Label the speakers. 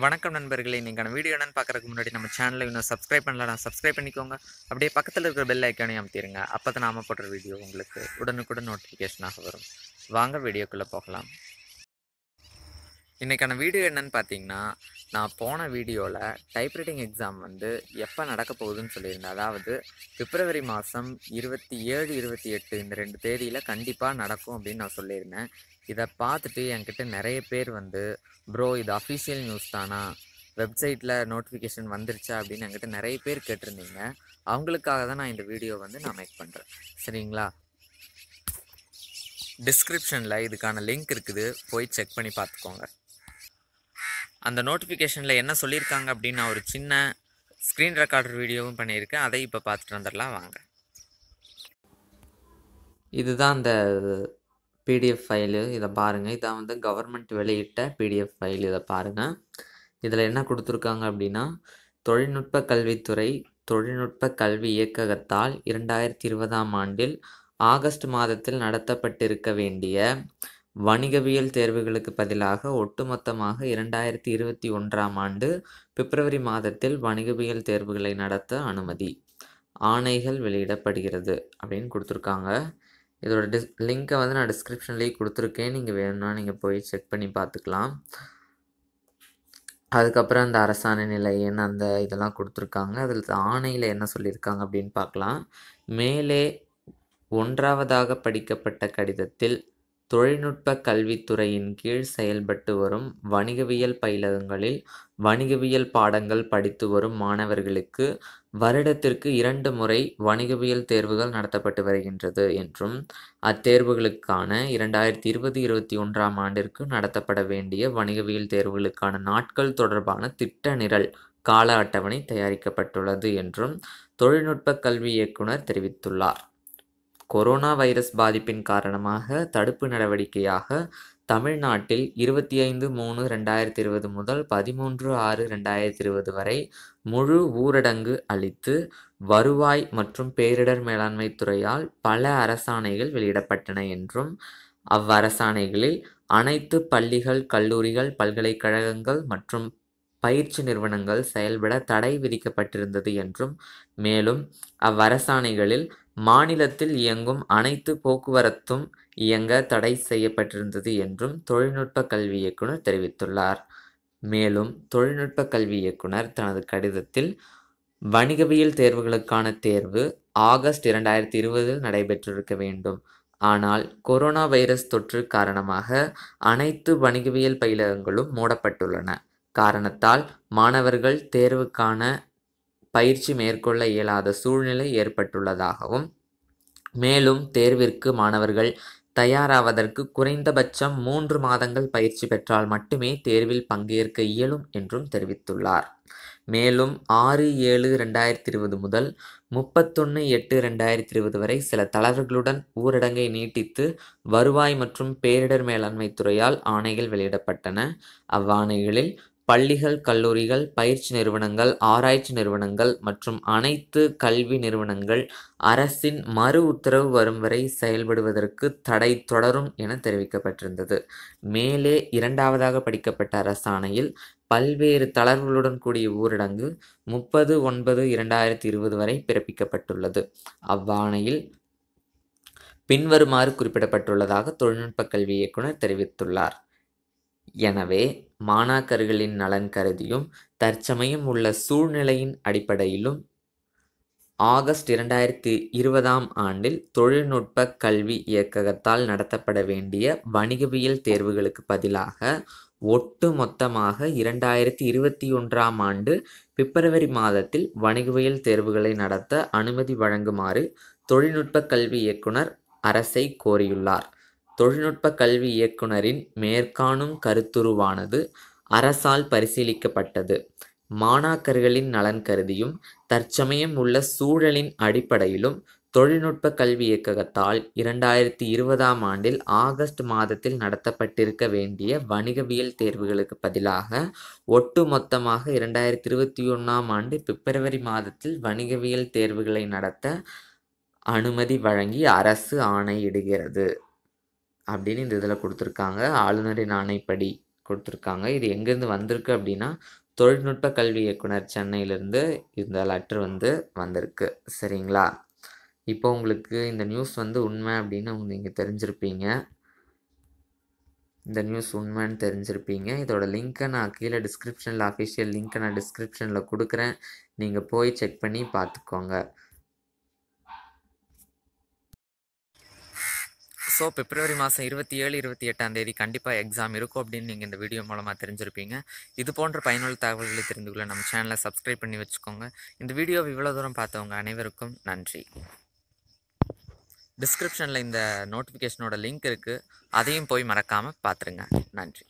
Speaker 1: வணக்கம் நண்பர்களே இன்றைக்கான வீடியோ என்னன்னு பார்க்குறதுக்கு முன்னாடி நம்ம சேனலை இன்னும் சப்ஸ்கிரைப் பண்ணலாம் சப்ஸ்கிரைப் பண்ணிக்கோங்க அப்படியே பக்கத்தில் இருக்கிற பெல் ஐக்கானே அமைத்திருங்க அப்போ தான் நாம போடுற வீடியோ உங்களுக்கு உடனுக்குடன் நோட்டிஃபிகேஷனாக வரும் வாங்க வீடியோக்குள்ளே போகலாம் இன்றைக்கான வீடியோ என்னன்னு பார்த்தீங்கன்னா நான் போன வீடியோவில் டைப்ரைட்டிங் எக்ஸாம் வந்து எப்போ நடக்க போகுதுன்னு சொல்லியிருந்தேன் அதாவது பிப்ரவரி மாதம் இருபத்தி ஏழு இருபத்தி எட்டு இந்த ரெண்டு தேதியில் கண்டிப்பாக நடக்கும் அப்படின்னு நான் சொல்லியிருந்தேன் இதை பார்த்துட்டு என்கிட்ட நிறைய பேர் வந்து ப்ரோ இது அஃபிஷியல் நியூஸ் தானா வெப்சைட்டில் நோட்டிஃபிகேஷன் வந்துருச்சா அப்படின்னு என்கிட்ட நிறைய பேர் கேட்டிருந்தீங்க அவங்களுக்காக தான் நான் இந்த வீடியோ வந்து நான் மேக் பண்ணுறேன் சரிங்களா டிஸ்கிரிப்ஷனில் இதுக்கான லிங்க் இருக்குது போய் செக் பண்ணி பார்த்துக்கோங்க அந்த நோட்டிஃபிகேஷனில் என்ன சொல்லியிருக்காங்க அப்படின்னு ஒரு சின்ன ஸ்க்ரீன் ரெக்கார்டர் வீடியோவும் பண்ணியிருக்கேன் அதை இப்போ பார்த்துட்டு வந்துடலாம் வாங்க இதுதான் அந்த பிடிஎஃப் ஃபைலு இதை பாருங்கள் இதான் வந்து கவர்மெண்ட் வெளியிட்ட பிடிஎஃப் ஃபைல் இதை பாருங்கள் இதில் என்ன கொடுத்துருக்காங்க அப்படின்னா தொழில்நுட்ப கல்வித்துறை தொழில்நுட்ப கல்வி இயக்ககத்தால் இரண்டாயிரத்தி இருபதாம் ஆண்டில் ஆகஸ்ட் மாதத்தில் நடத்தப்பட்டிருக்க வேண்டிய வணிகவியல் தேர்வுகளுக்கு பதிலாக ஒட்டுமொத்தமாக இரண்டாயிரத்தி இருபத்தி ஒன்றாம் ஆண்டு பிப்ரவரி மாதத்தில் வணிகவியல் தேர்வுகளை நடத்த அனுமதி ஆணைகள் வெளியிடப்படுகிறது அப்படின்னு கொடுத்துருக்காங்க இதோட டிஸ் லிங்க்கை வந்து நான் டிஸ்கிரிப்ஷன்லேயே கொடுத்துருக்கேன் நீங்கள் வேணும்னா நீங்கள் போய் செக் பண்ணி பார்த்துக்கலாம் அதுக்கப்புறம் அந்த அரசாணை நிலையன்னு அந்த இதெல்லாம் கொடுத்துருக்காங்க அதில் ஆணையில் என்ன சொல்லியிருக்காங்க அப்படின்னு பார்க்கலாம் மேலே ஒன்றாவதாக படிக்கப்பட்ட கடிதத்தில் தொழில்நுட்ப கல்வித்துறையின் கீழ் செயல்பட்டு வரும் வணிகவியல் பயிலகங்களில் வணிகவியல் பாடங்கள் படித்து வரும் மாணவர்களுக்கு வருடத்திற்கு இரண்டு முறை வணிகவியல் தேர்வுகள் நடத்தப்பட்டு வருகின்றது என்றும் அத்தேர்வுகளுக்கான இரண்டாயிரத்தி இருபது இருபத்தி ஒன்றாம் ஆண்டிற்கு நடத்தப்பட வேண்டிய வணிகவியல் தேர்வுகளுக்கான நாட்கள் தொடர்பான திட்ட நிரல் கால அட்டவணை தயாரிக்கப்பட்டுள்ளது என்றும் தொழில்நுட்ப கல்வி இயக்குனர் தெரிவித்துள்ளார் கொரோனா வைரஸ் பாதிப்பின் காரணமாக தடுப்பு நடவடிக்கையாக தமிழ்நாட்டில் இருபத்தி ஐந்து மூணு ரெண்டாயிரத்தி இருபது முதல் பதிமூன்று ஆறு ரெண்டாயிரத்தி இருபது வரை முழு ஊரடங்கு அளித்து வருவாய் மற்றும் பேரிடர் மேலாண்மை துறையால் பல அரசாணைகள் வெளியிடப்பட்டன என்றும் அவ்வரசாணைகளில் அனைத்து பள்ளிகள் கல்லூரிகள் பல்கலைக்கழகங்கள் மற்றும் பயிற்சி நிறுவனங்கள் செயல்பட தடை விதிக்கப்பட்டிருந்தது என்றும் மேலும் அவ்வரசாணைகளில் மாநிலத்தில் இயங்கும் அனைத்து போக்குவரத்தும் இயங்க தடை செய்யப்பட்டிருந்தது என்றும் தொழில்நுட்ப கல்வி இயக்குனர் தெரிவித்துள்ளார் மேலும் தொழில்நுட்ப கல்வி இயக்குனர் தனது கடிதத்தில் வணிகவியல் தேர்வுகளுக்கான தேர்வு ஆகஸ்ட் இரண்டாயிரத்தி இருபதில் நடைபெற்றிருக்க வேண்டும் ஆனால் கொரோனா வைரஸ் தொற்று காரணமாக அனைத்து வணிகவியல் பயிலகங்களும் மூடப்பட்டுள்ளன காரணத்தால் மாணவர்கள் தேர்வுக்கான பயிற்சி மேற்கொள்ள இயலாத சூழ்நிலை ஏற்பட்டுள்ளதாகவும் மேலும் தேர்விற்கு மாணவர்கள் தயாராவதற்கு குறைந்தபட்சம் மூன்று மாதங்கள் பயிற்சி பெற்றால் மட்டுமே தேர்வில் பங்கேற்க இயலும் என்றும் தெரிவித்துள்ளார் மேலும் ஆறு ஏழு ரெண்டாயிரத்தி இருபது முதல் முப்பத்தொன்று எட்டு ரெண்டாயிரத்தி இருபது வரை சில தளர்வுகளுடன் ஊரடங்கை நீட்டித்து வருவாய் மற்றும் பேரிடர் மேலாண்மை துறையால் ஆணைகள் வெளியிடப்பட்டன அவ்வாணைகளில் பள்ளிகள் கல்லூரிகள் பயிற்சி நிறுவனங்கள் ஆராய்ச்சி நிறுவனங்கள் மற்றும் அனைத்து கல்வி நிறுவனங்கள் அரசின் மறு உத்தரவு வரும் வரை செயல்படுவதற்கு தடை தொடரும் என தெரிவிக்கப்பட்டிருந்தது மேலே இரண்டாவதாக படிக்கப்பட்ட அரசாணையில் பல்வேறு தளர்வுகளுடன் கூடிய ஊரடங்கு முப்பது ஒன்பது இரண்டாயிரத்தி இருபது வரை பிறப்பிக்கப்பட்டுள்ளது அவ்வாணையில் பின்வருமாறு குறிப்பிடப்பட்டுள்ளதாக தொழில்நுட்ப கல்வி இயக்குனர் தெரிவித்துள்ளார் எனவே மாணாக்கர்களின் நலன் கருதியும் தற்சமயம் உள்ள சூழ்நிலையின் அடிப்படையிலும் ஆகஸ்ட் இரண்டாயிரத்தி இருபதாம் ஆண்டில் தொழில்நுட்ப கல்வி இயக்ககத்தால் நடத்தப்பட வேண்டிய வணிகவியல் தேர்வுகளுக்கு பதிலாக ஒட்டு மொத்தமாக இரண்டாயிரத்தி இருபத்தி ஒன்றாம் ஆண்டு பிப்ரவரி மாதத்தில் வணிகவியல் தேர்வுகளை நடத்த அனுமதி வழங்குமாறு தொழில்நுட்ப கல்வி இயக்குனர் அரசை கோரியுள்ளார் தொழில்நுட்ப கல்வி இயக்குனரின் மேற்காணும் கருத்துருவானது அரசால் பரிசீலிக்கப்பட்டது மாணாக்கர்களின் நலன் கருதியும் தற்சமயம் உள்ள சூழலின் அடிப்படையிலும் தொழில்நுட்ப கல்வி இயக்ககத்தால் இரண்டாயிரத்தி இருபதாம் ஆண்டில் ஆகஸ்ட் மாதத்தில் நடத்தப்பட்டிருக்க வேண்டிய வணிகவியல் தேர்வுகளுக்கு பதிலாக ஒட்டு மொத்தமாக இரண்டாயிரத்தி இருபத்தி ஒன்றாம் ஆண்டு பிப்ரவரி மாதத்தில் வணிகவியல் தேர்வுகளை நடத்த அனுமதி வழங்கி அரசு ஆணையிடுகிறது அப்படின்னு இந்த இதில் கொடுத்துருக்காங்க ஆளுநரின் ஆணைப்படி கொடுத்துருக்காங்க இது எங்கேருந்து வந்திருக்கு அப்படின்னா தொழில்நுட்ப கல்வி இயக்குனர் சென்னையிலேருந்து இந்த லெட்ரு வந்து வந்திருக்கு சரிங்களா இப்போ உங்களுக்கு இந்த நியூஸ் வந்து உண்மை அப்படின்னு நீங்கள் தெரிஞ்சிருப்பீங்க இந்த நியூஸ் உண்மைன்னு தெரிஞ்சிருப்பீங்க இதோட லிங்க்கை நான் கீழே டிஸ்கிரிப்ஷனில் அஃபிஷியல் லிங்க்கை நான் டிஸ்கிரிப்ஷனில் கொடுக்குறேன் நீங்கள் போய் செக் பண்ணி பார்த்துக்கோங்க ஸோ பிப்ரவரி மாதம் இருபத்தி ஏழு இருபத்தி எட்டாம் தேதி கண்டிப்பாக எக்ஸாம் இருக்கும் அப்படின்னு நீங்கள் இந்த வீடியோ மூலமாக தெரிஞ்சிருப்பீங்க இது போன்ற பயனுள்ள தகவல்களை தெரிந்து கொள்ள நம்ம சேனலை சப்ஸ்கிரைப் பண்ணி வச்சுக்கோங்க இந்த வீடியோவை இவ்வளோ தூரம் பார்த்தவங்க அனைவருக்கும் நன்றி டிஸ்கிரிப்ஷனில் இந்த நோட்டிஃபிகேஷனோட லிங்க் இருக்குது அதையும் போய் மறக்காமல் பார்த்துருங்க நன்றி